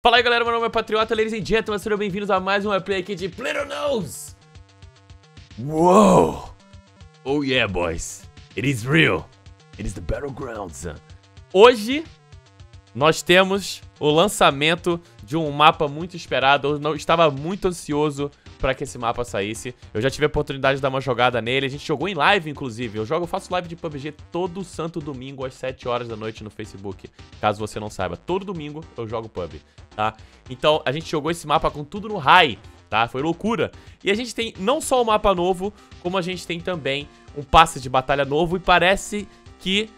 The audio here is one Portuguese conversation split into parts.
Fala aí galera, meu nome é Patriota, ladies and gentlemen, sejam bem-vindos a mais um replay aqui de PlayerUnknown's Uou! Oh yeah, boys, it is real, it is the battlegrounds. Hoje, nós temos o lançamento de um mapa muito esperado, eu não, estava muito ansioso para que esse mapa saísse. Eu já tive a oportunidade de dar uma jogada nele, a gente jogou em live, inclusive. Eu jogo, faço live de PUBG todo santo domingo às 7 horas da noite no Facebook, caso você não saiba. Todo domingo eu jogo PUB, tá? Então, a gente jogou esse mapa com tudo no high, tá? Foi loucura. E a gente tem não só o mapa novo, como a gente tem também um passe de batalha novo e parece que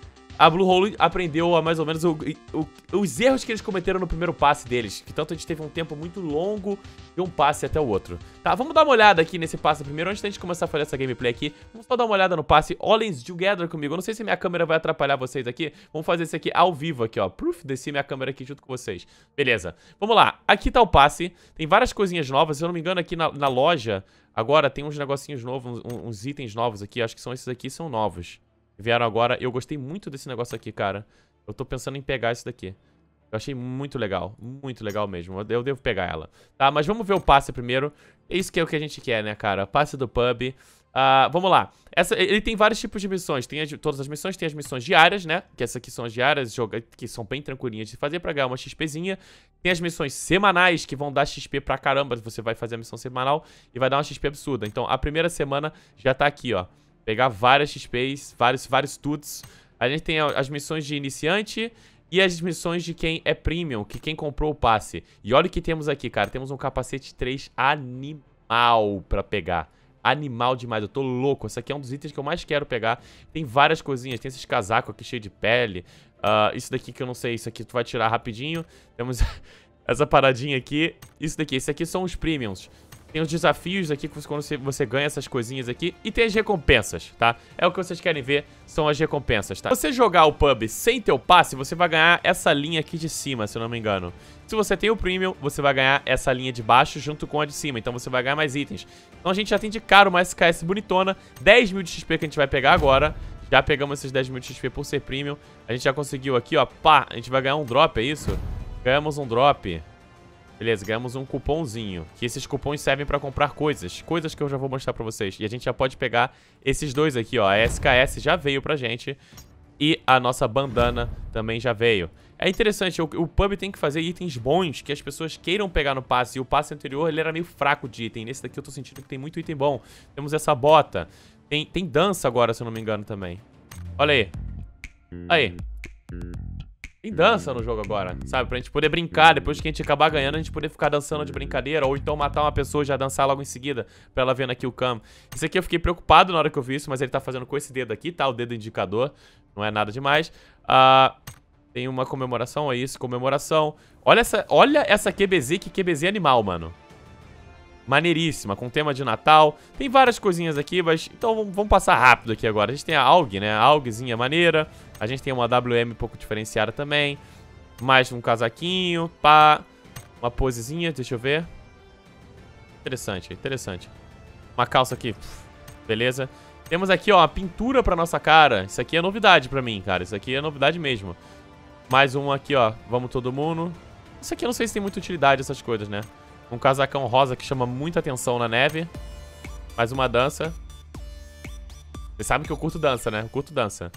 a Blue Hole aprendeu a mais ou menos o, o, os erros que eles cometeram no primeiro passe deles. Que tanto a gente teve um tempo muito longo de um passe até o outro. Tá, vamos dar uma olhada aqui nesse passe primeiro. Antes da gente começar a fazer essa gameplay aqui, vamos só dar uma olhada no passe Ollens Together comigo. Eu não sei se minha câmera vai atrapalhar vocês aqui. Vamos fazer isso aqui ao vivo aqui, ó. Proof, desci minha câmera aqui junto com vocês. Beleza. Vamos lá. Aqui tá o passe. Tem várias coisinhas novas. Se eu não me engano, aqui na, na loja... Agora tem uns negocinhos novos, uns, uns itens novos aqui, acho que são esses aqui, são novos. Vieram agora. Eu gostei muito desse negócio aqui, cara. Eu tô pensando em pegar isso daqui. Eu achei muito legal, muito legal mesmo. Eu devo pegar ela. Tá, mas vamos ver o passe primeiro. É isso que é o que a gente quer, né, cara? Passe do pub. Uh, vamos lá. Essa, ele tem vários tipos de missões. Tem as, todas as missões, tem as missões diárias, né? Que essas aqui são as diárias, joga, que são bem tranquilinhas de fazer pra ganhar uma XPzinha. Tem as missões semanais, que vão dar XP pra caramba. Você vai fazer a missão semanal e vai dar uma XP absurda. Então, a primeira semana já tá aqui, ó. Pegar várias XPs, vários, vários tuts. A gente tem as missões de iniciante e as missões de quem é premium, que quem comprou o passe. E olha o que temos aqui, cara. Temos um capacete 3 animal pra pegar. Animal demais, eu tô louco. Esse aqui é um dos itens que eu mais quero pegar. Tem várias coisinhas, tem esses casacos aqui cheios de pele. Uh, isso daqui que eu não sei, isso aqui tu vai tirar rapidinho. Temos essa paradinha aqui. Isso daqui, isso aqui são os premiums. Tem os desafios aqui, quando você, você ganha essas coisinhas aqui. E tem as recompensas, tá? É o que vocês querem ver, são as recompensas, tá? Se você jogar o pub sem teu passe, você vai ganhar essa linha aqui de cima, se eu não me engano. Se você tem o premium, você vai ganhar essa linha de baixo junto com a de cima. Então você vai ganhar mais itens. Então a gente já tem de cara uma SKS bonitona. 10 mil de XP que a gente vai pegar agora. Já pegamos esses 10 mil de XP por ser premium. A gente já conseguiu aqui, ó. Pá, a gente vai ganhar um drop, é isso? Ganhamos um drop. Beleza, ganhamos um cupomzinho. Que esses cupons servem pra comprar coisas. Coisas que eu já vou mostrar pra vocês. E a gente já pode pegar esses dois aqui, ó. A SKS já veio pra gente. E a nossa bandana também já veio. É interessante, o, o, pub tem que fazer itens bons que as pessoas queiram pegar no passe. E o passe anterior, ele era meio fraco de item. Nesse daqui eu tô sentindo que tem muito item bom. Temos essa bota. Tem, tem dança agora, se eu não me engano, também. Olha aí. Aí. Tem dança no jogo agora, sabe? Pra gente poder brincar, depois que a gente acabar ganhando, a gente poder ficar dançando de brincadeira, ou então matar uma pessoa e já dançar logo em seguida, pra ela vendo aqui o cam. Isso aqui eu fiquei preocupado na hora que eu vi isso, mas ele tá fazendo com esse dedo aqui, tá? O dedo indicador, não é nada demais. Ah... Tem uma comemoração, é isso, comemoração. Olha essa, olha essa QBZ, que QBZ animal, mano maneiríssima, com tema de Natal. Tem várias coisinhas aqui, mas então vamos passar rápido aqui agora. A gente tem a AUG, né? A AUGzinha maneira. A gente tem uma WM um pouco diferenciada também. Mais um casaquinho, pá. Uma posezinha, deixa eu ver. Interessante, interessante. Uma calça aqui, beleza. Temos aqui, ó, a pintura pra nossa cara. Isso aqui é novidade pra mim, cara. Isso aqui é novidade mesmo. Mais um aqui, ó. Vamos todo mundo. Isso aqui eu não sei se tem muita utilidade, essas coisas, né? Um casacão rosa que chama muita atenção na neve. Mais uma dança. Vocês sabem que eu curto dança, né? Eu curto dança.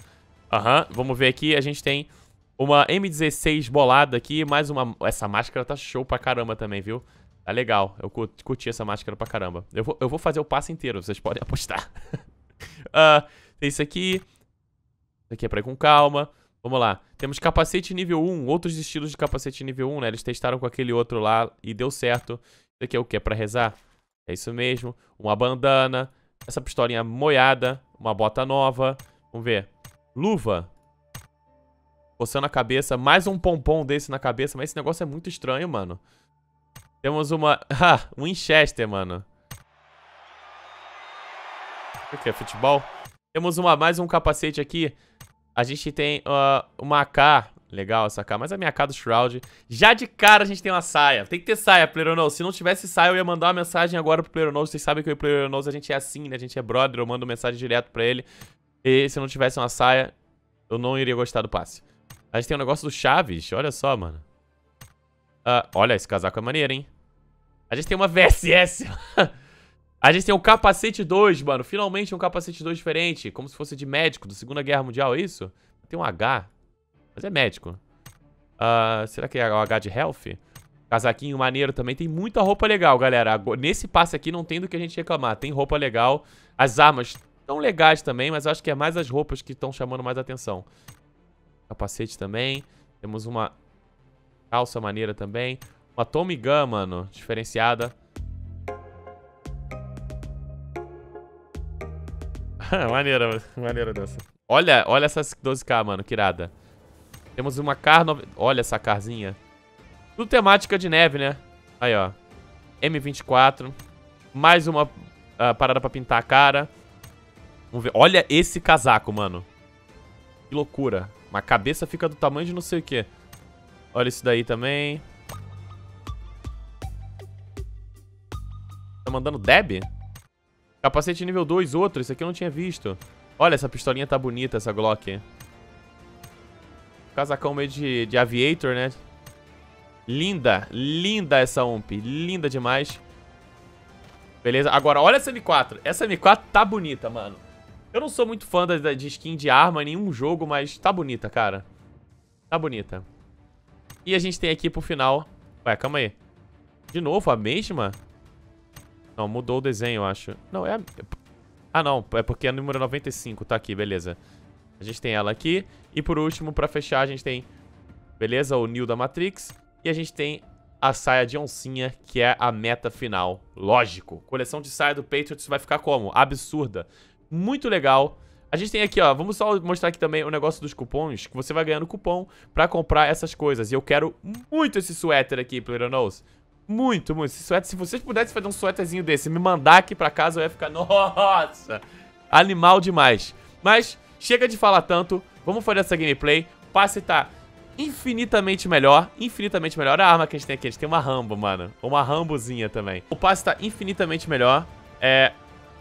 Aham, uhum. vamos ver aqui. A gente tem uma M16 bolada aqui. Mais uma... Essa máscara tá show pra caramba também, viu? Tá legal. Eu curti essa máscara pra caramba. Eu vou, eu vou fazer o passe inteiro, vocês podem apostar. uh, tem isso aqui. Isso aqui é pra ir com calma. Vamos lá. Temos capacete nível 1, outros estilos de capacete nível 1, né? Eles testaram com aquele outro lá e deu certo. Isso aqui é o quê? É pra rezar? É isso mesmo. Uma bandana, essa pistolinha moiada, uma bota nova. Vamos ver. Luva. Coçando a cabeça. Mais um pompom desse na cabeça. Mas esse negócio é muito estranho, mano. Temos uma... Ah, Winchester, mano. O que é? Futebol? Temos uma, mais um capacete aqui a gente tem uh, uma AK. Legal essa AK, mas a minha AK do Shroud. Já de cara a gente tem uma saia. Tem que ter saia, PlayerUnknown. Se não tivesse saia, eu ia mandar uma mensagem agora pro PlayerUnknown. Vocês sabem que eu e o PlayerUnknown a gente é assim, né? A gente é brother, eu mando mensagem direto pra ele. E se não tivesse uma saia, eu não iria gostar do passe. A gente tem um negócio do Chaves. Olha só, mano. Uh, olha, esse casaco é maneiro, hein? A gente tem uma VSS. A gente tem o um capacete 2, mano. Finalmente um capacete 2 diferente. Como se fosse de médico, do Segunda Guerra Mundial, é isso? Tem um H. Mas é médico. Uh, será que é o H de Health? Casaquinho maneiro também. Tem muita roupa legal, galera. Nesse passe aqui não tem do que a gente reclamar. Tem roupa legal. As armas tão legais também, mas eu acho que é mais as roupas que estão chamando mais atenção. Capacete também. Temos uma calça maneira também. Uma Tommy Gun, mano. Diferenciada. maneira, maneira dessa. Olha, olha essas 12k, mano, que irada. Temos uma car... No... Olha essa carzinha. Tudo temática de neve, né? Aí, ó. M24. Mais uma uh, parada pra pintar a cara. Vamos ver. Olha esse casaco, mano. Que loucura. Uma cabeça fica do tamanho de não sei o quê. Olha isso daí também. Tá mandando Deb? Capacete nível 2, outro. Isso aqui eu não tinha visto. Olha, essa pistolinha tá bonita, essa Glock. Casacão meio de, de aviator, né? Linda, linda essa UMP. Linda demais. Beleza, agora olha essa M4. Essa M4 tá bonita, mano. Eu não sou muito fã da, de skin de arma em nenhum jogo, mas tá bonita, cara. Tá bonita. E a gente tem aqui pro final... Ué, calma aí. De novo, a mesma? Não, mudou o desenho, eu acho. Não, é... Ah, não. É porque é número 95. Tá aqui, beleza. A gente tem ela aqui. E por último, pra fechar, a gente tem... Beleza? O Neo da Matrix. E a gente tem a saia de oncinha, que é a meta final. Lógico. Coleção de saia do Patriots vai ficar como? Absurda. Muito legal. A gente tem aqui, ó, vamos só mostrar aqui também o negócio dos cupons, que você vai ganhando cupom pra comprar essas coisas. E eu quero muito esse suéter aqui, Player Nose. Muito, muito. Esse suéter, se vocês pudessem fazer um suéterzinho desse e me mandar aqui pra casa, eu ia ficar... Nossa! Animal demais. Mas, chega de falar tanto. Vamos fazer essa gameplay. Passe tá infinitamente melhor, infinitamente melhor. Olha a arma que a gente tem aqui, a gente tem uma Rambo, mano. Uma Rambozinha também. O passe tá infinitamente melhor. É,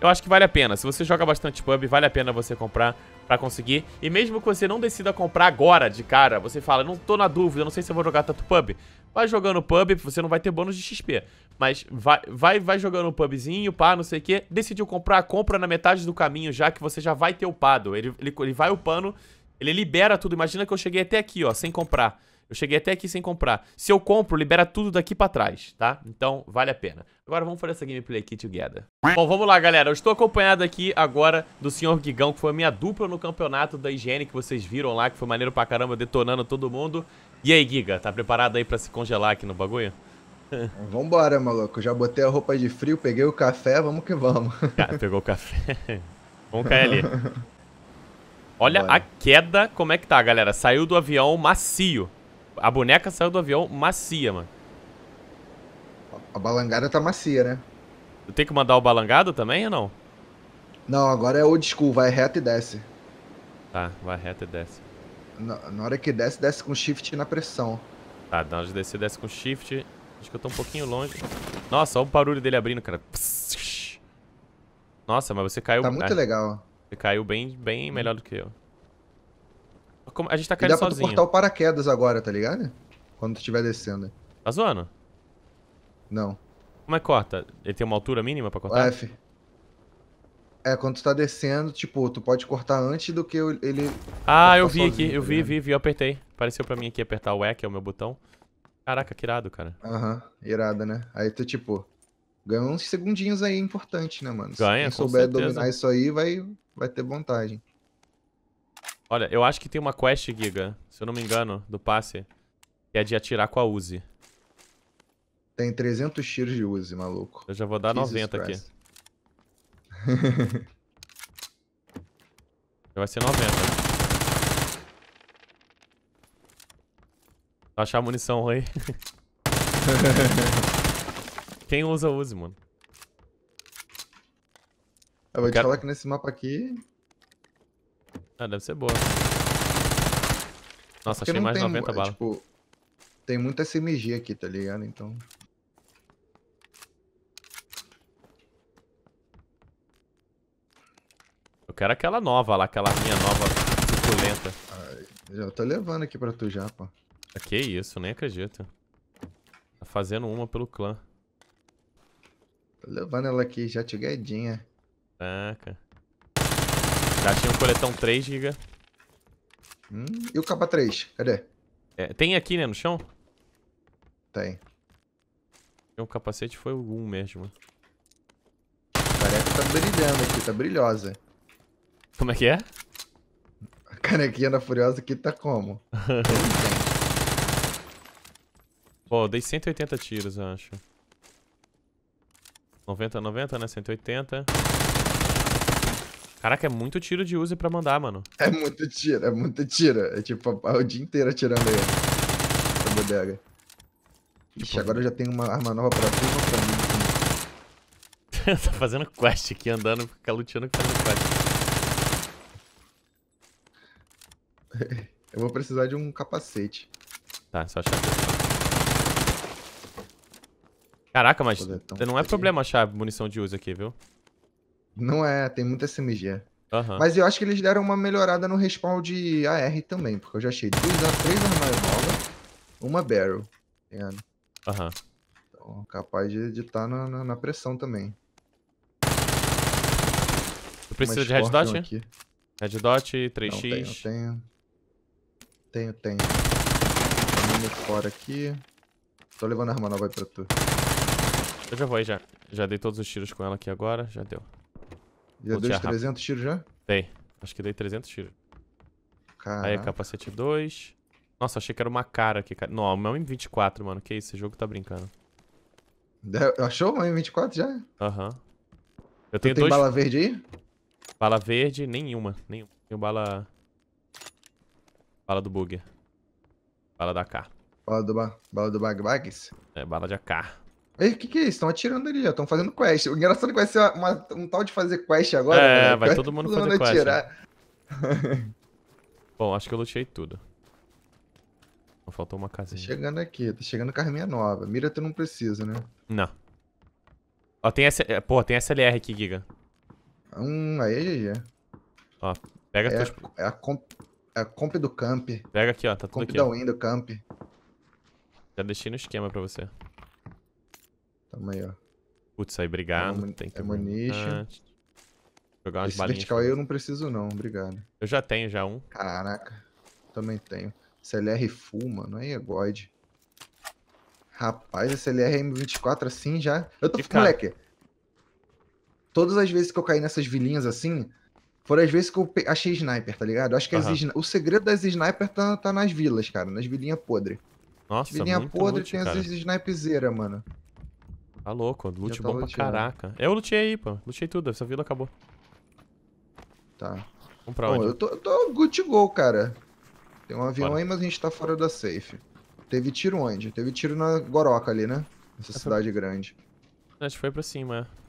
eu acho que vale a pena. Se você joga bastante pub, vale a pena você comprar pra conseguir. E mesmo que você não decida comprar agora, de cara, você fala, não tô na dúvida, não sei se eu vou jogar tanto pub. Vai jogando pub, você não vai ter bônus de XP. Mas vai, vai, vai jogando um pubzinho, pá, não sei o quê. Decidiu comprar, compra na metade do caminho já, que você já vai ter upado. Ele, ele, ele vai upando, ele libera tudo. Imagina que eu cheguei até aqui, ó, sem comprar. Eu cheguei até aqui sem comprar. Se eu compro, libera tudo daqui pra trás, tá? Então, vale a pena. Agora vamos fazer essa gameplay aqui together. Bom, vamos lá, galera. Eu estou acompanhado aqui agora do Sr. Gigão, que foi a minha dupla no campeonato da higiene que vocês viram lá, que foi maneiro pra caramba, detonando todo mundo. E aí, Giga, tá preparado aí para se congelar aqui no bagulho? Vambora, maluco. Já botei a roupa de frio, peguei o café, vamos que vamos. Ah, pegou o café. vamos cair ali. Olha Bora. a queda, como é que tá, galera? Saiu do avião macio. A boneca saiu do avião macia, mano. A balangada tá macia, né? Eu tenho que mandar o balangado também ou não? Não, agora é old school, vai reto e desce. Tá, vai reto e desce na, hora que desce, desce com shift na pressão. Tá, na hora de descer, desce com shift. Acho que eu tô um pouquinho longe. Nossa, olha o barulho dele abrindo, cara. Nossa, mas você caiu... Tá muito é, legal. Você caiu bem, bem melhor do que eu. A gente tá caindo sozinho dá pra sozinho. cortar o paraquedas agora, tá ligado? Quando tu estiver descendo. Tá zoando? Não. Como é que corta? Ele tem uma altura mínima pra cortar? F. É, quando tu tá descendo, tipo, tu pode cortar antes do que ele... Ah, eu vi sozinho, aqui, eu tá vi, vi, vi, eu apertei. Apareceu pra mim aqui apertar o E, que é o meu botão. Caraca, que irado, cara. Aham, uhum, irada, né? Aí tu, tipo, ganha uns segundinhos aí, importante, né, mano? Ganha, Se souber dominar isso aí, vai, vai ter vantagem. Olha, eu acho que tem uma quest, Giga, se eu não me engano, do passe, que é de atirar com a Uzi. Tem 300 tiros de Uzi, maluco. Eu já vou dar Jesus 90 Christ. aqui. Vai ser 90. Vou achar munição aí. Quem usa, use, mano. Eu vou te quero... falar que nesse mapa aqui... Ah, deve ser boa. Nossa, Porque achei mais tem, 90 é, balas. Tipo, tem muita SMG aqui, tá ligado? Então... quero aquela nova lá, aquela minha nova suculenta. já tô levando aqui pra tu já, pô. Ah, que isso, nem acredito. Tá fazendo uma pelo clã. Tô levando ela aqui, já tigadinha. Caraca. Já tinha um coletão 3, Giga. Hum, e o capa 3? Cadê? É, tem aqui, né, no chão? Tem. O capacete foi o 1 mesmo. Parece que tá brilhando aqui, tá brilhosa. Como é que é? A canequinha da Furiosa aqui tá como? Pô, eu dei 180 tiros, eu acho. 90, 90, né? 180. Caraca, é muito tiro de use pra mandar, mano. É muito tiro, é muito tiro. É tipo o dia inteiro atirando aí. A bodega. Ixi, tipo, agora eu já tenho uma arma nova pra tu pra mim. tá fazendo quest aqui, andando, ficar lutando que fazendo quest. Eu vou precisar de um capacete. Tá, só achar. Caraca, mas Poder, não é problema achar munição de uso aqui, viu? Não é, tem muita SMG. Uhum. Mas eu acho que eles deram uma melhorada no respawn de AR também, porque eu já achei duas, três armas novas, uma barrel. Tá Aham. Uhum. capaz de estar na, na, na, pressão também. Tu precisa de red dot? Aqui. Red dot, 3x. Não tenho, tenho. Tenho, tenho. Tô fora aqui. Tô levando a arma nova aí pra tu. Eu já vou aí já. Já dei todos os tiros com ela aqui agora, já deu. Já deu 300 tiros já? Dei. Acho que dei 300 tiros. Caraca. Aí, capacete 2. Nossa, achei que era uma cara aqui, cara. Não, é um M24, mano. Que isso, esse jogo tá brincando. Achou uma M24 já? Aham. Uhum. Eu tenho tem dois... bala verde aí? Bala verde, nenhuma. Nenhuma. Tenho bala... Bala do bug. Bala da AK. Bala do, ba... bala do bug É, bala de AK. Ei, o que, que é isso? Estão atirando ali, estão fazendo quest. O engraçado é que vai ser uma, uma, um tal de fazer quest agora. É, né? vai todo mundo todo fazer mundo quest. Né? Bom, acho que eu lutei tudo. faltou uma casinha. Tá chegando aqui, tá chegando a carminha nova. Mira tu não precisa, né? Não. Ó, tem essa é, Pô, tem SLR aqui, Giga. Hum, aí, aí, Ó, pega é, tuas... É a comp... É comp do camp. Pega aqui, ó. Tá tudo comp aqui. Comp da do camp. Já deixei no esquema pra você. Tamo aí, ó. Putz, aí, obrigado. É, tem que é munition. Ah, jogar umas balinhas. vertical aí eu não preciso não, obrigado. Eu já tenho, já um. Caraca. Também tenho. CLR full, mano. Aí é God. Rapaz, esse LR M24 assim já... Eu tô... Moleque, todas as vezes que eu caí nessas vilinhas assim, foram as vezes que eu achei sniper, tá ligado? Eu acho que uhum. as, o segredo das sniper tá, tá nas vilas, cara, nas vilinhas podres. Nossa, as vilinhas podres loot, tem cara. as snipezeiras, mano. Tá louco, loot bom tá pra caraca. Eu lutei aí, pô. Lutei tudo, essa vila acabou. Tá. Vamos pra Bom, onde? Eu tô, eu tô good to go, cara. Tem um avião Bora. aí, mas a gente tá fora da safe. Teve tiro onde? Teve tiro na Goroca ali, né? Nessa essa é cidade grande. A gente foi pra cima, é.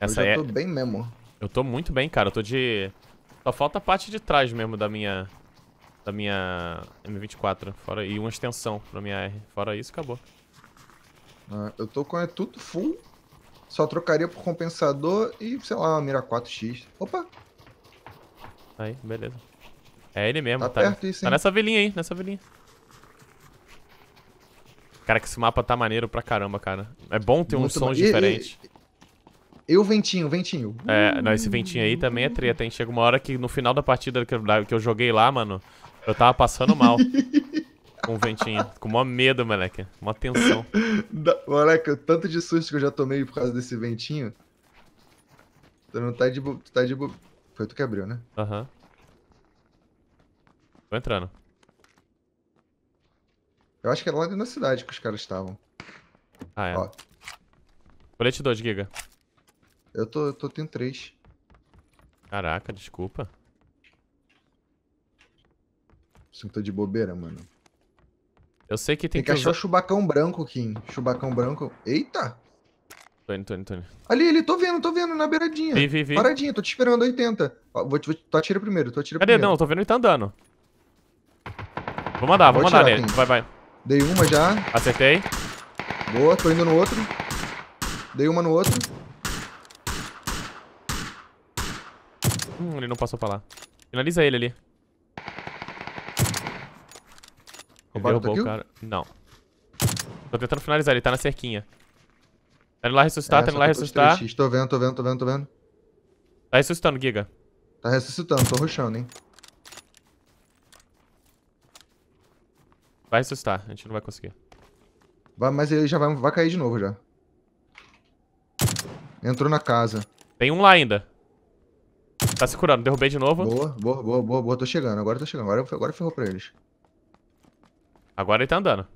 Essa eu é tô é... bem mesmo. Eu tô muito bem, cara. Eu tô de... Só falta a parte de trás mesmo da minha... Da minha M24. Fora... E uma extensão pra minha R. Fora isso, acabou. Ah, eu tô com é tudo full. Só trocaria por compensador e, sei lá, uma mira 4x. Opa! Aí, beleza. É ele mesmo, tá? Tá, perto isso, tá nessa vilinha aí, nessa vilinha. Cara, que esse mapa tá maneiro pra caramba, cara. É bom ter Muito som diferente. diferentes. E, e o ventinho, o ventinho. É, não, esse ventinho aí também é treta, hein? Chega uma hora que no final da partida que eu, que eu joguei lá, mano, eu tava passando mal. com o ventinho. Com maior medo, moleque. Mó tensão. Da, moleque, tanto de susto que eu já tomei por causa desse ventinho. Tu não tá de. Bo... Tu tá de. Bo... Foi tu que abriu, né? Aham. Uhum. Tô entrando. Eu acho que era lá dentro da cidade que os caras estavam. Ah, é. Ó. Colete 2, Giga. Eu tô, eu tô tendo três. Caraca, desculpa. Sinto tá de bobeira, mano. Eu sei que tem, tem que, que achar o chubacão branco, Kim. Chubacão branco. Eita! Tô indo, tô indo, tô indo. Ali, ele, tô vendo, tô vendo, na beiradinha. Vi, vi, vi. Paradinha, tô te esperando, 80. vou, vou, tu atira primeiro, tu atira Cadê? primeiro. Cadê? Não, tô vendo ele tá andando. Vou mandar, vou, vou mandar nele. Kim. Vai, vai. Dei uma já. Acertei. Boa, tô indo no outro. Dei uma no outro. Hum, ele não passou pra lá. Finaliza ele ali. Ele derrubou tá o cara. Não. Tô tentando finalizar, ele tá na cerquinha. Tá indo lá ressuscitar, é, tá indo lá ressuscitar. Triste. Tô vendo, tô vendo, tô vendo, tô vendo. Tá ressuscitando, Giga. Tá ressuscitando, tô rushando, hein. Vai ressuscitar, a gente não vai conseguir. Vai, mas ele já vai, vai cair de novo já. Entrou na casa. Tem um lá ainda. Tá se curando, derrubei de novo. Boa, boa, boa, boa, boa. Tô chegando, agora tô chegando. Agora, agora ferrou pra eles. Agora ele tá andando.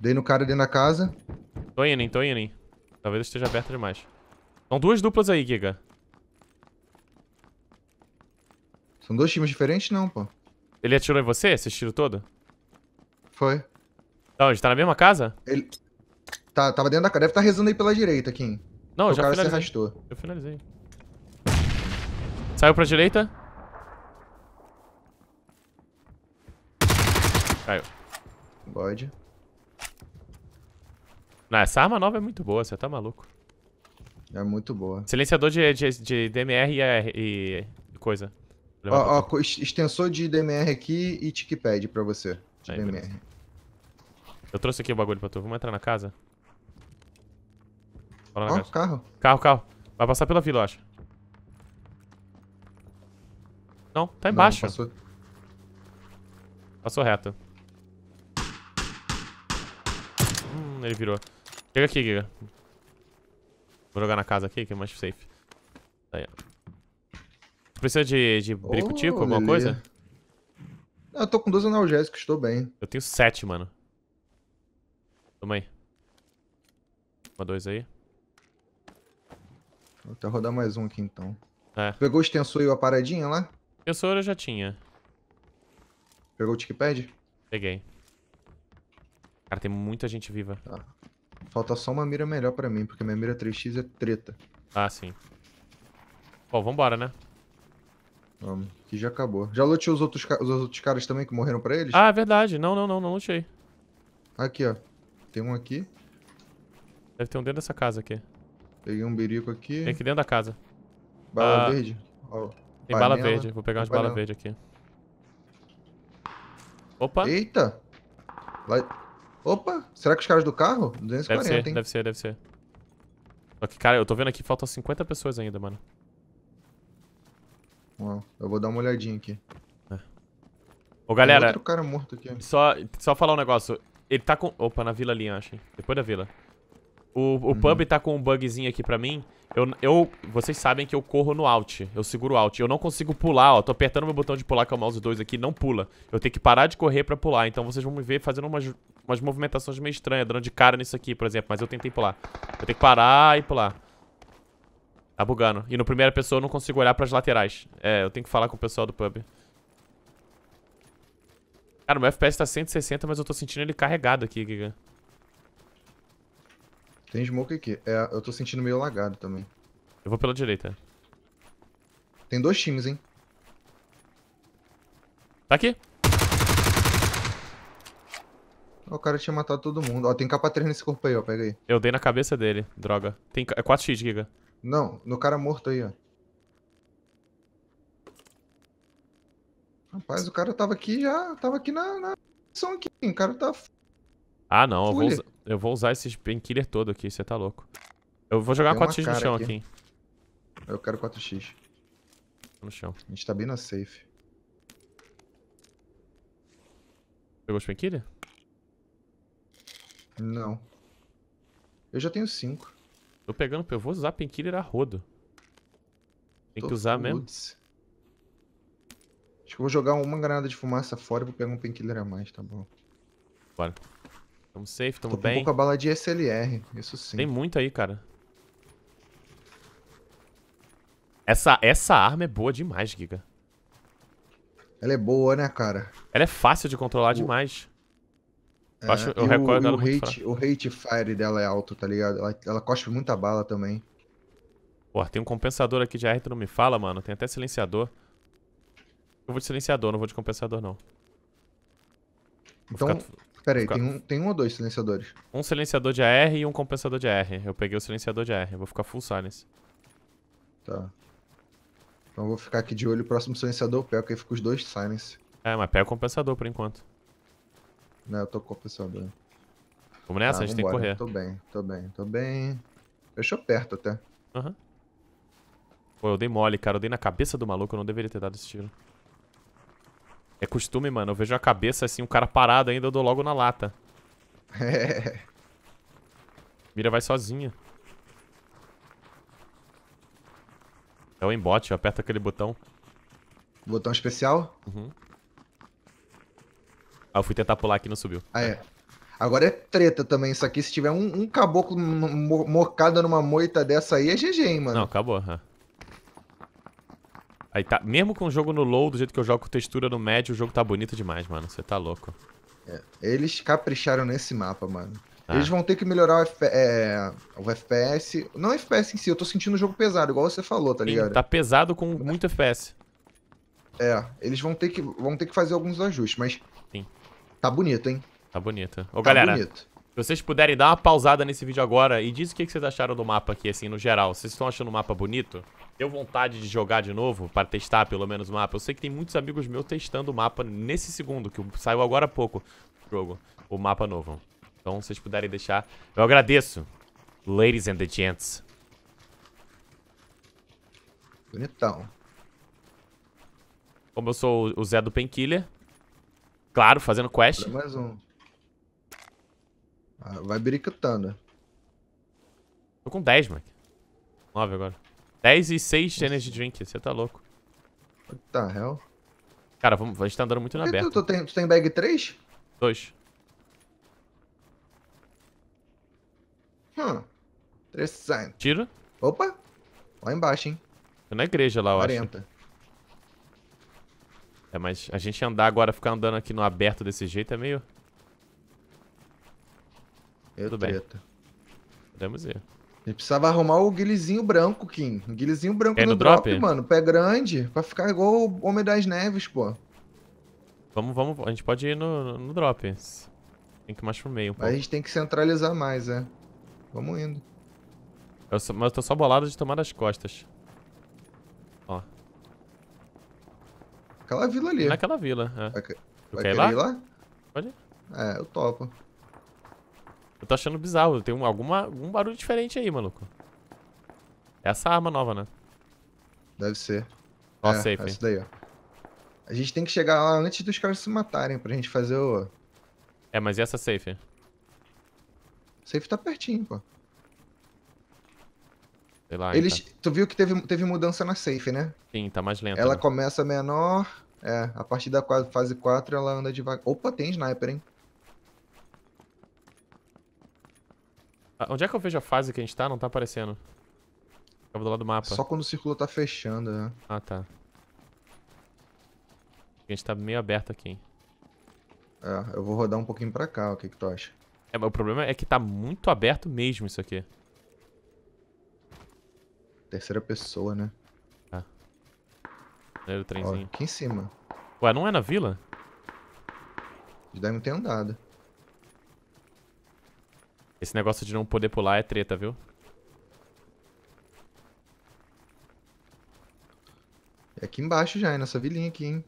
Dei no cara dentro da casa. Tô indo, hein, tô indo, hein. Talvez esteja aberto demais. São duas duplas aí, Giga. São dois times diferentes, não, pô. Ele atirou em você, esse tiro todo? Foi. Então, a gente tá na mesma casa? Ele... Tá, tava dentro da casa. Deve estar tá rezando aí pela direita, Kim. Não, o já cara finalizei. se arrastou. Eu finalizei. Saiu pra direita. Caiu. Bode. Não, essa arma nova é muito boa, você tá maluco. É muito boa. Silenciador de, de, de DMR e, e, coisa. Ó, ó, extensor de DMR aqui e tic-pad pra você. De aí, DMR. Beleza. Eu trouxe aqui o bagulho pra tu. Vamos entrar na casa? na oh, carro. Carro, carro. Vai passar pela vila, eu acho. Não, tá embaixo. Não, passou. passou reto. Hum, ele virou. Chega aqui, Giga. Vou jogar na casa aqui, que é mais safe. Aí, ó. Precisa de, de brico-tico, oh, alguma lelê. coisa? Ah, eu tô com dois analgésicos, estou bem. Eu tenho sete, mano. Toma aí. uma dois aí. Vou até rodar mais um aqui, então. É. Pegou o extensor e a paradinha lá? Extensor eu já tinha. Pegou o tickpad? Peguei. Cara, tem muita gente viva. Tá. Falta só uma mira melhor pra mim, porque minha mira 3x é treta. Ah, sim. Bom, vambora, né? Vamos, que já acabou. Já lutei os outros, os outros caras também que morreram pra eles? Ah, é verdade. Não, não, não, não lutei. Aqui, ó. Tem um aqui. Deve ter um dentro dessa casa aqui. Peguei um berico aqui. Tem aqui dentro da casa. Bala ah, verde? Ó, tem bala verde. Vou pegar umas balas verde aqui. Opa! Eita! Opa! Será que os caras do carro? 240, deve ser, hein? Deve ser, deve ser. Só que, cara, eu tô vendo aqui faltam 50 pessoas ainda, mano. eu vou dar uma olhadinha aqui. É. Ô, galera... Tem outro cara morto aqui. Só, só falar um negócio. Ele tá com... Opa, na vila ali, acho. Depois da vila. O, o uhum. pub tá com um bugzinho aqui pra mim. Eu, eu, vocês sabem que eu corro no alt. Eu seguro alt. Eu não consigo pular, ó. Tô apertando meu botão de pular com é o mouse 2 aqui. Não pula. Eu tenho que parar de correr pra pular. Então vocês vão me ver fazendo umas, umas movimentações meio estranhas. Dando de cara nisso aqui, por exemplo. Mas eu tentei pular. Eu tenho que parar e pular. Tá bugando. E no primeira pessoa eu não consigo olhar pras laterais. É, eu tenho que falar com o pessoal do pub. Cara, meu FPS tá 160, mas eu tô sentindo ele carregado aqui, Giga. Tem smoke aqui. É, eu tô sentindo meio lagado também. Eu vou pela direita. Tem dois times, hein? Tá aqui. O cara tinha matado todo mundo. Ó, tem capa 3 nesse corpo aí, ó. Pega aí. Eu dei na cabeça dele, droga. Tem 4x, é Giga. Não, no cara morto aí, ó. Rapaz, o cara tava aqui já. Tava aqui na. na... Aqui. O cara tá. Ah, não. Eu vou, eu vou usar esse painkiller todo aqui, você tá louco. Eu vou jogar 4x no chão aqui. aqui. Eu quero 4x. No chão. A gente tá bem na safe. Pegou os painkiller? Não. Eu já tenho 5. Tô pegando, eu vou usar painkiller a rodo. Tem Tô que usar mesmo. Acho que eu vou jogar uma granada de fumaça fora e vou pegar um painkiller a mais, tá bom. Bora. Tamo safe, tamo Tô bem. Tô com a bala de SLR, isso sim. Tem muito aí, cara. Essa, essa arma é boa demais, Giga. Ela é boa, né, cara? Ela é fácil de controlar o... demais. É, eu acho, eu recordo o, o, hate, o hate fire dela é alto, tá ligado? Ela, ela cospe muita bala também. Pô, tem um compensador aqui de AR, tu não me fala, mano. Tem até silenciador. Eu vou de silenciador, não vou de compensador, não. Vou então, ficar... Pera aí, tem um, tem um ou dois silenciadores? Um silenciador de AR e um compensador de AR. Eu peguei o silenciador de AR, vou ficar full silence. Tá. Então eu vou ficar aqui de olho, o próximo silenciador eu pego, aí fica os dois silence. É, mas pega é o compensador por enquanto. Não, eu tô com o compensador. Vamos nessa, ah, a gente vambora. tem que correr. Tô bem, tô bem, tô bem. Fechou perto até. Aham. Uhum. Pô, eu dei mole, cara. Eu dei na cabeça do maluco, eu não deveria ter dado esse tiro. É costume, mano. Eu vejo a cabeça assim, um cara parado ainda, eu dou logo na lata. É. Mira vai sozinha. É o embote, aperta aquele botão. Botão especial? Uhum. Ah, eu fui tentar pular aqui e não subiu. Ah, é. Agora é treta também isso aqui. Se tiver um, um caboclo mocado numa moita dessa aí, é GG, hein, mano. Não, acabou. Uhum. Aí tá, mesmo com o jogo no low, do jeito que eu jogo com textura no médio, o jogo tá bonito demais, mano. Você tá louco. É, eles capricharam nesse mapa, mano. Ah. Eles vão ter que melhorar o, F... é... o, FPS. Não o FPS em si, eu tô sentindo o jogo pesado, igual você falou, tá ligado? Sim, tá pesado com muito FPS. É, eles vão ter que, vão ter que fazer alguns ajustes, mas. Sim. Tá bonito, hein? Tá bonito. Ô, tá galera. Bonito. Se vocês puderem dar uma pausada nesse vídeo agora e diz o que vocês acharam do mapa aqui, assim, no geral. Vocês estão achando o mapa bonito? Deu vontade de jogar de novo, para testar pelo menos o mapa? Eu sei que tem muitos amigos meus testando o mapa nesse segundo, que saiu agora há pouco o jogo, o mapa novo. Então, se vocês puderem deixar, eu agradeço. Ladies and the gents. Bonitão. Como eu sou o Zé do Penkiller, claro, fazendo quest. É mais um. Ah, vai bricotando. Tô com 10, moleque. 9 agora. 10 e 6 energy drink, você tá louco. What the hell? Cara, vamos, a gente tá andando muito na e aberta. Tu, tu, tem, tu tem bag 3? 2. Hum, interessante. Tira. Opa, lá embaixo, hein. Tô na igreja lá, eu 40. É, mas a gente andar agora, ficar andando aqui no aberto desse jeito é meio... Eu Tudo treta. bem. Podemos ir. gente precisava arrumar o guilizinho branco, Kim. O guilizinho branco no, no, drop, drop mano. Pé grande, pra ficar igual o Homem das Neves, pô. Vamos, vamos. A gente pode ir no, no drop. Tem que ir mais pro meio pô. A gente tem que centralizar mais, é. Vamos indo. Eu sou, mas eu tô só bolado de tomar das costas. Ó. Aquela vila ali. Naquela vila, é. Vai, vai querer lá? ir lá? Pode ir. É, eu topo. Eu tô achando bizarro. Tem alguma, algum barulho diferente aí, maluco. É essa arma nova, né? Deve ser. Ó, é, safe. É essa daí, ó. A gente tem que chegar lá antes dos caras se matarem pra gente fazer o... É, mas e essa safe? Safe tá pertinho, pô. Sei lá, Eles... Então. Tu viu que teve, teve mudança na safe, né? Sim, tá mais lenta. Ela né? começa menor... É, a partir da fase 4 ela anda devagar. Opa, tem sniper, hein? Ah, onde é que eu vejo a fase que a gente tá? Não tá aparecendo. Tava do lado do mapa. Só quando o círculo tá fechando, né? Ah, tá. A gente tá meio aberto aqui, hein? É, eu vou rodar um pouquinho pra cá, o que que tu acha? É, mas o problema é que tá muito aberto mesmo isso aqui. Terceira pessoa, né? Tá. Olha o trenzinho. Ó, aqui em cima. Ué, não é na vila? Deve ter andado. Esse negócio de não poder pular é treta, viu? É aqui embaixo já, é nessa vilinha aqui, hein?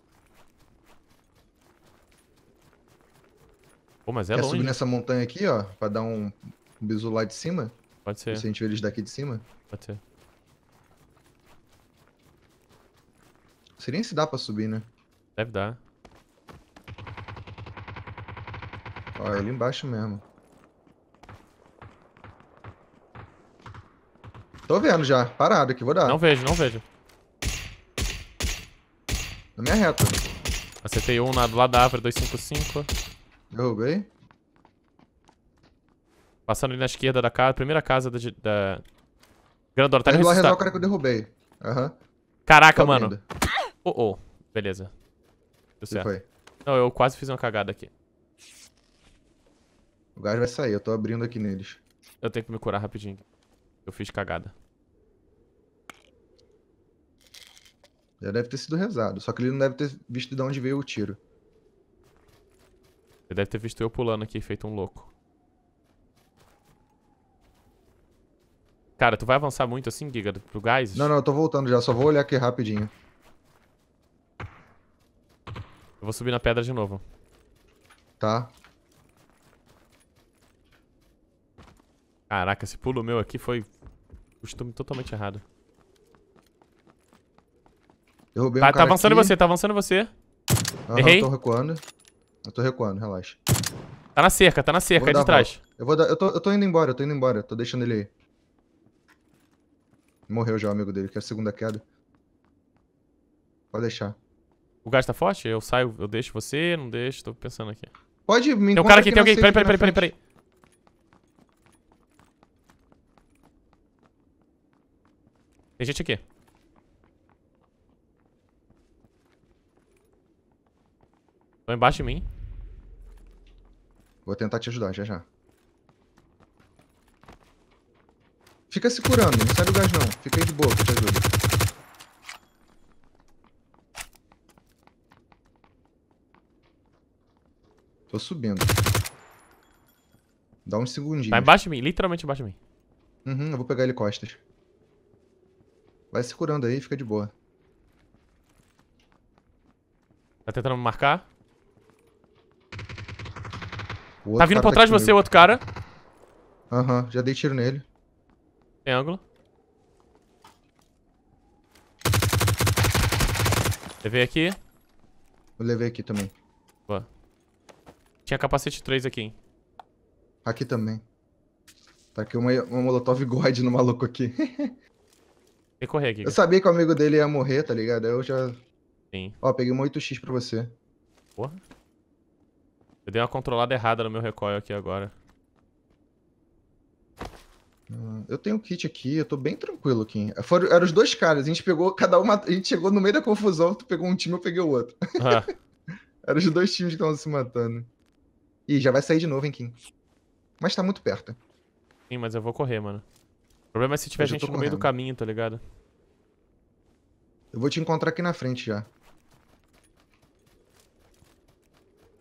Pô, mas é Quer longe. subir nessa montanha aqui, ó, pra dar um, bisu lá de cima? Pode ser. Se a gente ver eles daqui de cima? Pode ser. Seria nem se dá pra subir, né? Deve dar. Ó, é ali embaixo mesmo. Tô vendo já. Parado aqui, vou dar. Não vejo, não vejo. Na minha reta. Acertei um do lado da árvore, 255. Derrubei. Passando ali na esquerda da casa, primeira casa da... da... Grandona, tá, tá ressuscitado. Lá o cara que eu derrubei. Aham. Uhum. Caraca, tá mano. Vindo. Oh, oh. Beleza. Deu certo. Foi. Não, eu quase fiz uma cagada aqui. O gás vai sair, eu tô abrindo aqui neles. Eu tenho que me curar rapidinho. Eu fiz cagada. Já deve ter sido rezado, só que ele não deve ter visto de onde veio o tiro. Ele deve ter visto eu pulando aqui, feito um louco. Cara, tu vai avançar muito assim, Giga, pro gás? Não, não, eu tô voltando já, só vou olhar aqui rapidinho. Eu vou subir na pedra de novo. Tá. Caraca, esse pulo meu aqui foi costume totalmente errado. Derrubei tá, um tá avançando aqui. você, tá avançando você. Errei. Eu tô recuando. Eu tô recuando, relaxa. Tá na cerca, tá na cerca, é de trás. Eu vou dar. Eu tô, eu tô indo embora, eu tô indo embora. Tô deixando ele aí. Morreu já o amigo dele, que é a segunda queda. Pode deixar. O gás tá forte? Eu saio, eu deixo você, não deixo, tô pensando aqui. Pode me Tem um cara aqui, aqui tem alguém. Peraí, peraí, peraí, peraí. Tem gente aqui. Tô embaixo de mim. Vou tentar te ajudar, já já. Fica se curando, não sai do gás não. Fica aí de boa que eu te ajudo. Tô subindo. Dá uns segundinhos. Tá embaixo de mim, literalmente embaixo de mim. Uhum, eu vou pegar ele costas. Vai se curando aí, fica de boa. Tá tentando me marcar? Tá vindo por tá trás de você o outro cara. Aham, uhum, já dei tiro nele. Tem ângulo. Levei aqui. Eu levei aqui também. Boa. Tinha capacete 3 aqui, hein? Aqui também. Tá aqui uma, uma Molotov guide no maluco aqui. Tem que correr aqui. Eu sabia que o amigo dele ia morrer, tá ligado? Eu já. Sim. Ó, peguei um 8x pra você. Porra. Eu dei uma controlada errada no meu recoil aqui agora. Ah, eu tenho kit aqui, eu tô bem tranquilo aqui. Foram, eram os dois caras, a gente pegou cada uma. A gente chegou no meio da confusão, tu pegou um time, eu peguei o outro. Ah. eram os dois times que estavam se matando. Ih, já vai sair de novo, hein, Kim. Mas tá muito perto. Sim, mas eu vou correr, mano. O problema é se tiver gente no correndo. meio do caminho, tá ligado? Eu vou te encontrar aqui na frente já.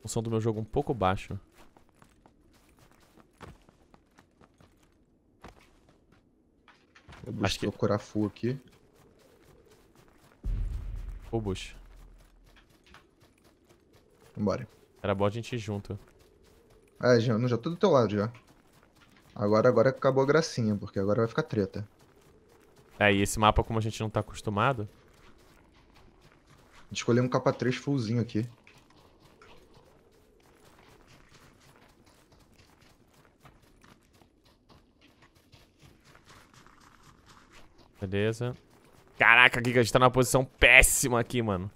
O som do meu jogo é um pouco baixo. vou Acho procurar que... full aqui. Full bush. Vambora. Era bom a gente ir junto. É, já, já tô do teu lado já. Agora, agora acabou a gracinha, porque agora vai ficar treta. É, e esse mapa, como a gente não tá acostumado... Escolhi um capa 3 fullzinho aqui. Beleza. Caraca, Giga, a gente tá na posição péssima aqui, mano.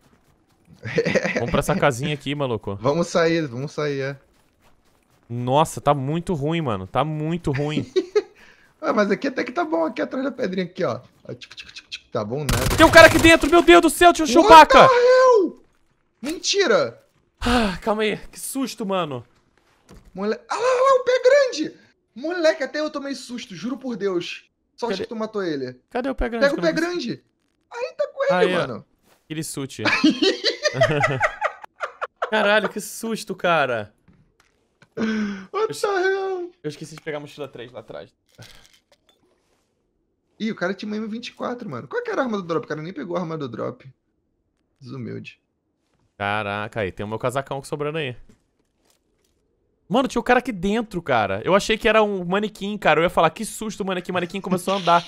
vamos pra essa casinha aqui, maluco. Vamos sair, vamos sair, é. Nossa, tá muito ruim, mano. Tá muito ruim. ah, mas aqui até que tá bom, aqui atrás da pedrinha aqui, ó. Tá bom, né? Tem um cara aqui dentro, meu Deus do céu, tio Chewbacca! Mentira! Ah, calma aí, que susto, mano. Moleque... Ah lá, lá, o pé grande! Moleque, até eu tomei susto, juro por Deus. Só Cadê... que tu matou ele. Cadê o pé grande? Pega o pé grande! Aí tá com ele, aí, mano. Ele sute. Caralho, que susto, cara. What the hell? Eu esqueci de pegar a mochila 3 lá atrás. Ih, o cara tinha uma M24, mano. Qual que era a arma do drop? O cara nem pegou a arma do drop. Desumilde. Caraca, aí tem o meu casacão sobrando aí. Mano, tinha o um cara aqui dentro, cara. Eu achei que era um manequim, cara. Eu ia falar, que susto, o manequim. O manequim começou a andar.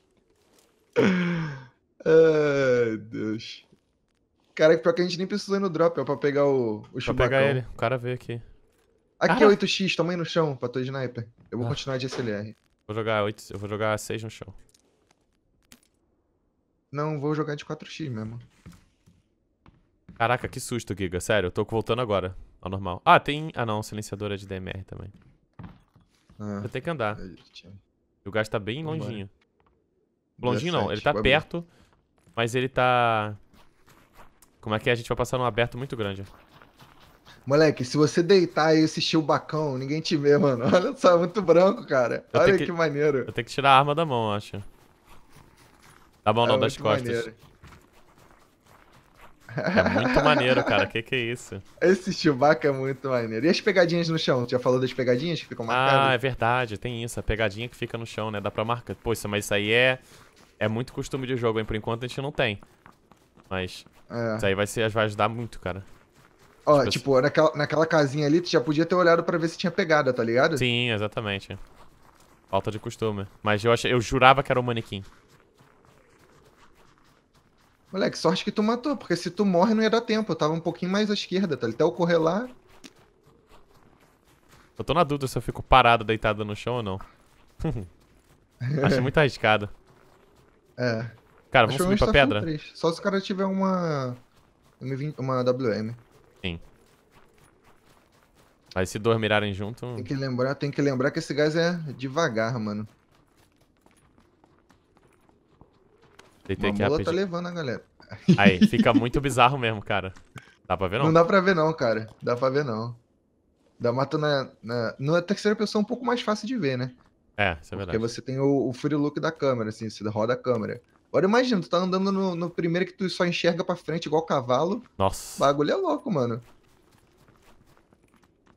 Ai, Deus. Cara, pior que a gente nem precisou ir no drop, ó, pra pegar o, o Chewbacca. pegar ele, o cara veio aqui. Aqui Caraca. é 8x, toma aí no chão pra tua sniper. Eu vou ah. continuar de SLR. Vou jogar 8, eu vou jogar 6 no chão. Não, vou jogar de 4x mesmo. Caraca, que susto, Giga. Sério, eu tô voltando agora ao normal. Ah, tem... Ah, não, silenciadora é de DMR também. Ah, eu tenho que andar. O gás tá bem longinho. Longinho não, ele tá perto, mas ele tá... Como é que é? A gente vai passar num aberto muito grande. Moleque, se você deitar e assistir o bacão, ninguém te vê, mano. Olha só, é muito branco, cara. Eu Olha que... que, maneiro. Eu tenho que tirar a arma da mão, acho. Tá bom, é não, das costas. Maneiro. É muito maneiro, cara. Que que é isso? Esse Chewbacca é muito maneiro. E as pegadinhas no chão? Tu já falou das pegadinhas que ficam marcadas? Ah, é verdade. Tem isso. A pegadinha que fica no chão, né? Dá pra marcar. Poxa, mas isso aí é... É muito costume de jogo, hein? Por enquanto a gente não tem. Mas... É. Isso aí vai, ser, vai ajudar muito, cara. Ó, tipo, tipo assim. naquela, naquela casinha ali, tu já podia ter olhado pra ver se tinha pegada, tá ligado? Sim, exatamente. Falta de costume. Mas eu, ach... eu jurava que era um manequim. Moleque, sorte que tu matou, porque se tu morre não ia dar tempo. Eu tava um pouquinho mais à esquerda, tá? Até eu correr lá... Eu tô na dúvida se eu fico parado, deitado no chão ou não. Acho muito arriscado. É. Cara, vamos subir pra pedra? Tá Só se o cara tiver uma... Uma WM. Sim. Aí se dois mirarem junto... Tem que lembrar, tem que lembrar que esse gás é devagar, mano. Deitei aqui tá levando a galera. Aí, fica muito bizarro mesmo, cara. Dá pra ver não? Não dá pra ver não, cara. Dá pra ver não. Dá mata na... Na, na terceira pessoa é um pouco mais fácil de ver, né? É, isso é verdade. Porque você tem o, o free look da câmera, assim, você roda a câmera. Agora imagina, tu tá andando no, no primeiro que tu só enxerga pra frente igual cavalo. Nossa. O bagulho é louco, mano.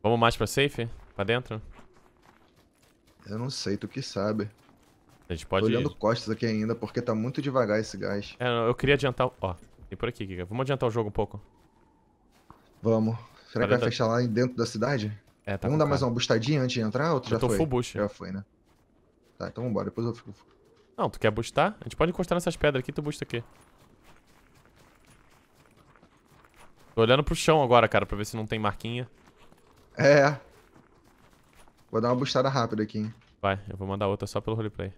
Vamos mais pra safe? Pra dentro? Eu não sei, tu que sabe. A gente pode Tô olhando costas aqui ainda, porque tá muito devagar esse gás. É, eu queria adiantar... Ó, tem por aqui, Giga. Vamos adiantar o jogo um pouco. Vamos. Será que dentro... vai tá- fechar lá dentro da cidade? É, tá Vamos dar cara. mais uma bustadinha antes de entrar ou tu eu já tô foi? full boost. Já foi, né? Tá, então vambora. Depois eu fico... Não, tu quer boostar? A gente pode encostar nessas pedras aqui e tu boosta aqui. Tô olhando pro chão agora, cara, pra ver se não tem marquinha. É. Vou dar uma bustada rápida aqui, hein. Vai, eu vou mandar outra só pelo roleplay.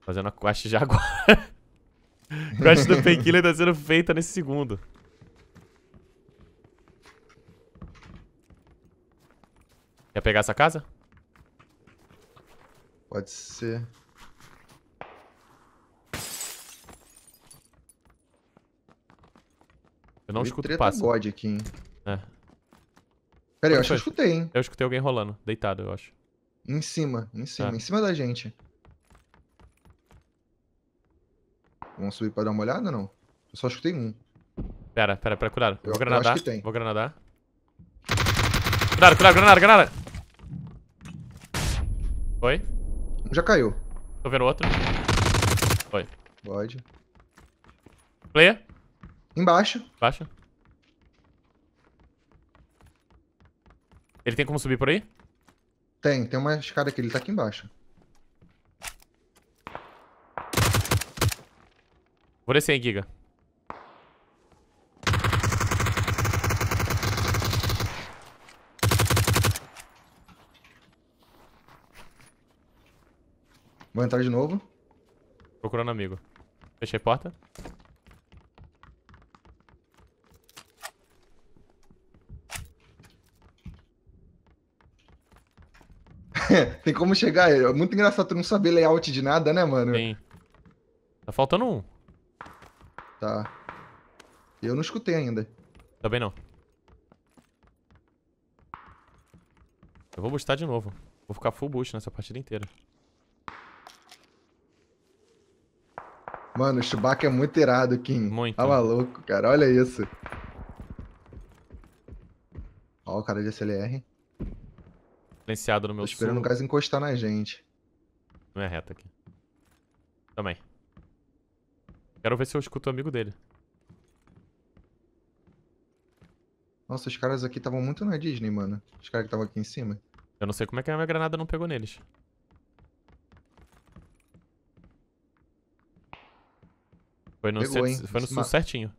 Fazendo a quest já agora. a quest do Painkiller tá sendo feita nesse segundo. Quer pegar essa casa? Pode ser. Eu não Foi escuto passo. God aqui, hein? É. Peraí, eu acho que eu escutei, hein? Eu escutei alguém rolando, deitado, eu acho. Em cima, em cima, é. em cima da gente. Vamos subir pra dar uma olhada ou não? Eu só escutei um. Pera, pera, pera, cuidado. Eu, vou granadar. acho que tem. Vou granadar. Cuidado, cuidado, granada, granada! Oi? já caiu. Tô vendo outro. Foi. Pode. Player? Embaixo. Embaixo. Ele tem como subir por aí? Tem, tem uma escada aqui, ele tá aqui embaixo. Vou descer, hein, Giga. Vou entrar de novo. Procurando amigo. Fechei a porta. Tem como chegar. É muito engraçado tu não saber layout de nada, né, mano? Tem. Tá faltando um. Tá. Eu não escutei ainda. Também não. Eu vou boostar de novo. Vou ficar full boost nessa partida inteira. Mano, o Chewbacca é muito irado, Kim. Muito. Tá maluco, cara. Olha isso. Ó, o cara de SLR. Silenciado no meu Tô esperando sul. o gás encostar na gente. Não é reto aqui. Também. Quero ver se eu escuto o amigo dele. Nossa, os caras aqui estavam muito na Disney, mano. Os caras que estavam aqui em cima. Eu não sei como é que a minha granada não pegou neles. Foi no, Pegou, set, foi no sul certinho.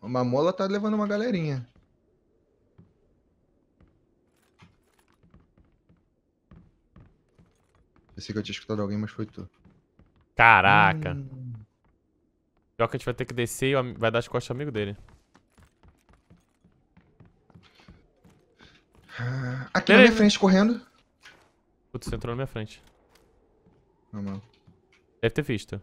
uma mola tá levando uma galerinha. Pensei que eu tinha escutado alguém, mas foi tu. Caraca. Hum. Pior que a gente vai ter que descer e vai dar as costas amigo dele. Ah, aqui na minha frente, correndo. Putz, você entrou na minha frente. não mano Deve ter visto.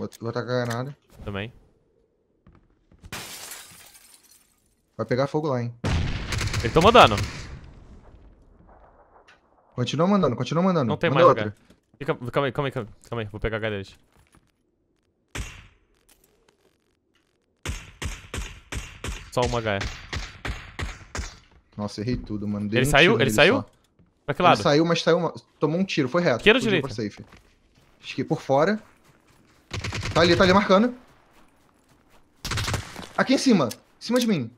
Vou, vou tacar a granada. Também. Vai pegar fogo lá, hein. Eles tão mandando. Continua mandando, continua mandando. Não tem Manda mais outra. Fica, calma aí, calma aí, calma aí. Vou pegar a H Só uma HE. Nossa, errei tudo, mano. Dei ele um saiu? Ele saiu? Só. Pra que lado? Ele saiu, mas saiu uma... Tomou um tiro, foi reto. queira direito direita? Safe. Acho que por fora. Tá ali, tá ali marcando. Aqui em cima. Em cima de mim.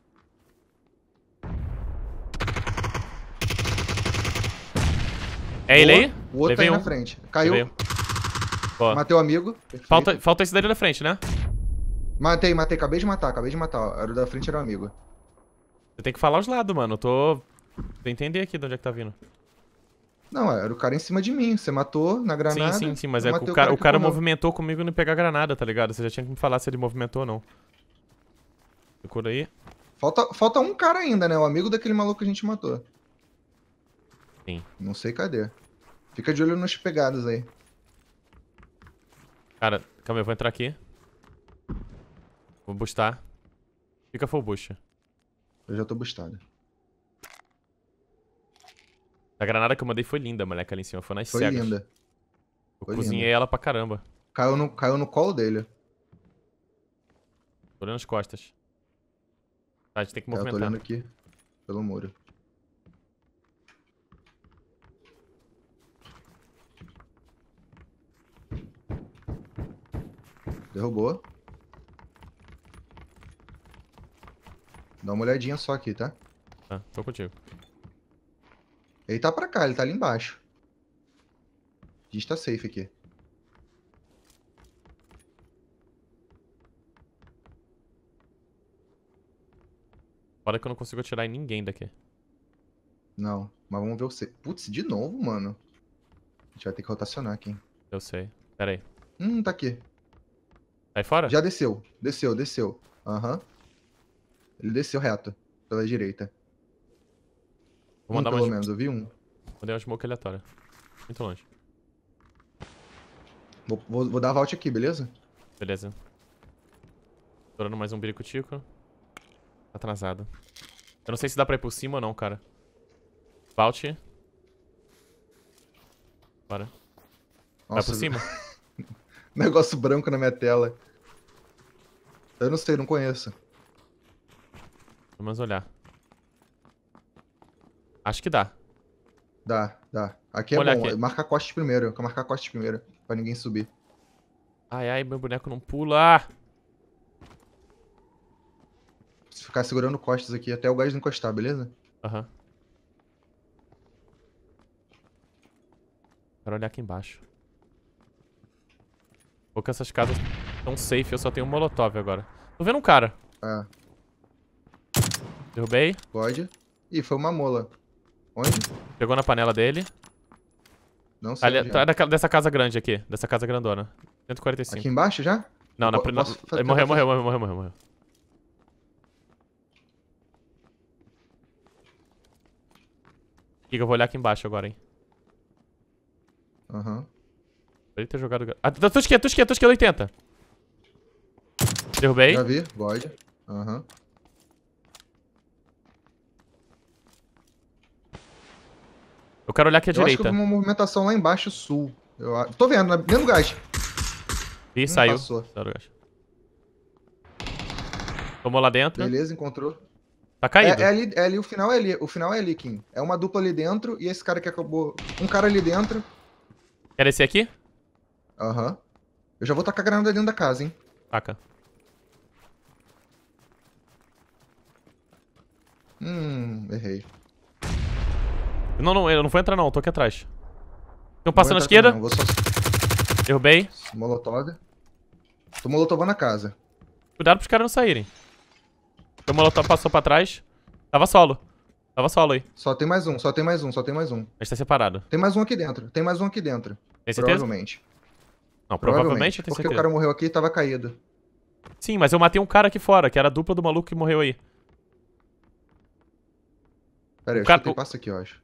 É ele aí? O outro Levei tá aí um. na frente. Caiu. Levei. Matei o amigo. Falta, falta esse dele na frente, né? Matei, matei. Acabei de matar, acabei de matar. Era o da frente, era o amigo. Você tem que falar os lados, mano. Eu tô... Tem entender aqui de onde é que tá vindo. Não, era o cara em cima de mim. Você matou na granada. Sim, sim, sim. Mas é o cara, o cara, o cara movimentou comigo e não pegar a granada, tá ligado? Você já tinha que me falar se ele movimentou ou não. Procura aí. Falta, falta um cara ainda, né? O amigo daquele maluco que a gente matou. Sim. Não sei cadê. Fica de olho nas pegadas aí. Cara, calma aí, eu vou entrar aqui. Vou boostar. Fica full Eu já tô boostado. A granada que eu mandei foi linda, moleque, ali em cima. Foi nas foi cegas. Linda. Eu foi cozinhei linda. ela pra caramba. Caiu no, caiu no colo dele. Tô olhando as costas. Tá, a gente tem que movimentar. É, eu tô olhando aqui. Pelo muro. Derrubou. Dá uma olhadinha só aqui, tá? Tá, ah, tô contigo. Ele tá pra cá, ele tá ali embaixo. A gente tá safe aqui. Fora que eu não consigo atirar em ninguém daqui. Não, mas vamos ver o C. Putz, de novo, mano. A gente vai ter que rotacionar aqui, hein? Eu sei. Pera aí. Hum, tá aqui. Sai fora? Já desceu. Desceu, desceu. Aham. Uhum. Ele desceu reto. Pela direita. Vou mandar um, pelo uma... menos, eu vi um. Mandei uma smoke aleatória. Muito longe. Vou, vou, vou dar a vault aqui, beleza? Beleza. Estourando mais um biricutico. Tá atrasado. Eu não sei se dá pra ir por cima ou não, cara. Vault. Bora. Nossa, Vai por cima. Negócio branco na minha tela. Eu não sei, não conheço. Vamos olhar. Acho que dá. Dá, dá. Aqui é Olha bom. Aqui. Marca costas primeiro. Marcar costas primeiro, pra ninguém subir. Ai, ai, meu boneco não pula. Se ficar segurando costas aqui até o gás não encostar, beleza? Aham. Uhum. Quero olhar aqui embaixo. Vou essas casas estão safe, eu só tenho um molotov agora. Tô vendo um cara. Ah. Derrubei. Pode. Ih, foi uma mola. Onde? Pegou na panela dele. Não sei. Ali, é. tá da, dessa casa grande aqui. Dessa casa grandona. 145. Aqui embaixo já? Não, na, primeira na morreu, morreu, morreu, morreu, morreu, morreu. Aqui, eu vou olhar aqui embaixo agora, hein. Aham. Uhum. ter jogado... Ah, tô esquerda, tô esquerda, tô esquerda, 80. Derrubei. Já vi, void. Aham. Uhum. Eu quero olhar aqui à eu direita. Acho que eu uma movimentação lá embaixo, sul. Eu tô vendo, dentro né? do gás. Ih, hum, saiu. Passou. Tomou lá dentro. Beleza, encontrou. Tá caído. É, é, ali, é ali, o final é ali. O final é ali, Kim. É uma dupla ali dentro e esse cara que acabou... Um cara ali dentro. Quer descer aqui? Aham. Eu já vou tacar a granada dentro da casa, hein. Taca. Hum, errei. Não, não, eu não vou entrar não, tô aqui atrás. Tem um passando à esquerda. Não, vou só... Derrubei. Molotov. Tô molotovando a casa. Cuidado pros caras não saírem. O molotov passou pra trás. Tava solo. Tava solo aí. Só tem mais um, só tem mais um, só tem mais um. A gente tá separado. Tem mais um aqui dentro, tem mais um aqui dentro. Tem certeza? Provavelmente. Não, provavelmente, provavelmente porque certeza. Porque o cara morreu aqui e tava caído. Sim, mas eu matei um cara aqui fora, que era a dupla do maluco que morreu aí. Pera aí, o eu cara... passa aqui, eu acho.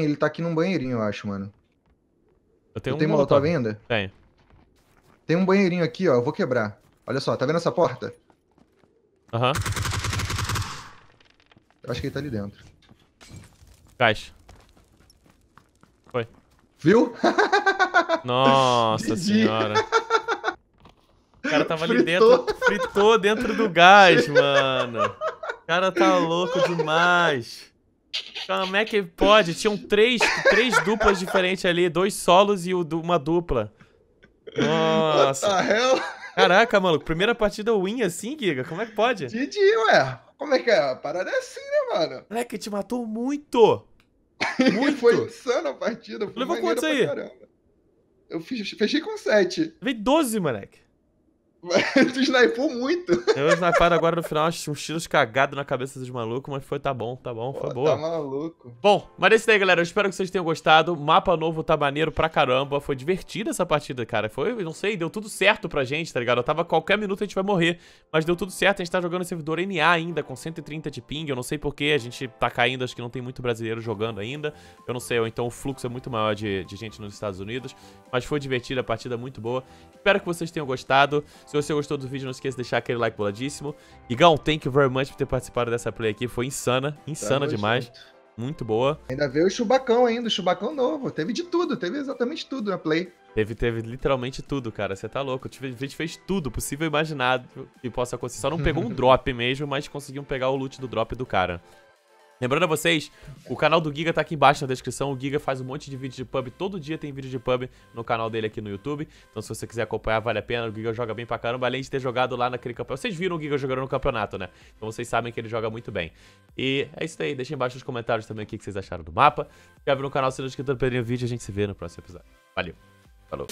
Ele tá aqui num banheirinho, eu acho, mano. Eu tenho tu um tem molotov ainda? Tem um banheirinho aqui, ó. Eu vou quebrar. Olha só, tá vendo essa porta? Aham. Uhum. Eu acho que ele tá ali dentro. Caixa. Foi. Viu? Nossa senhora. O cara tava fritou. ali dentro, fritou dentro do gás, mano. O cara tá louco demais. Como é que pode? Tinham três, três duplas diferentes ali, dois solos e uma dupla. Nossa. What the hell? Caraca, maluco, primeira partida win assim, Giga? Como é que pode? GG, ué. Como é que é? A parada é assim, né, mano? Moleque, te matou muito. Muito. foi insano a partida. Levou quantos aí? Caramba. Eu fechei com 7. Veio 12, moleque. tu snipou muito. Eu snipado agora no final, uns tiros cagados na cabeça dos malucos, mas foi, tá bom, tá bom, foi boa. Tá maluco. Bom, mas é isso aí, galera. Eu espero que vocês tenham gostado. Mapa novo tá maneiro pra caramba. Foi divertida essa partida, cara. Foi, não sei, deu tudo certo pra gente, tá ligado? Eu tava, qualquer minuto a gente vai morrer. Mas deu tudo certo, a gente tá jogando servidor NA ainda, com 130 de ping. Eu não sei porquê, a gente tá caindo, acho que não tem muito brasileiro jogando ainda. Eu não sei, ou então o fluxo é muito maior de, de gente nos Estados Unidos. Mas foi divertida, a partida é muito boa. Espero que vocês tenham gostado. Se você gostou do vídeo, não esqueça de deixar aquele like boladíssimo. Igão, thank you very much por ter participado dessa play aqui. Foi insana, insana Tamo demais. Junto. Muito boa. Ainda veio o Chubacão ainda, o Chubacão é novo. Teve de tudo, teve exatamente tudo na play. Teve, teve literalmente tudo, cara. Você tá louco. A gente fez tudo possível e imaginado que possa acontecer. Só não pegou um drop mesmo, mas conseguimos pegar o loot do drop do cara. Lembrando a vocês, o canal do Giga tá aqui embaixo na descrição. O Giga faz um monte de vídeo de pub, todo dia tem vídeo de pub no canal dele aqui no YouTube. Então se você quiser acompanhar, vale a pena. O Giga joga bem pra caramba, além de ter jogado lá naquele campeonato. Vocês viram o Giga jogando no campeonato, né? Então vocês sabem que ele joga muito bem. E é isso aí. Deixem embaixo nos comentários também o que vocês acharam do mapa. Se inscreve no canal, se não é inscrito, não perder o vídeo. A gente se vê no próximo episódio. Valeu, falou.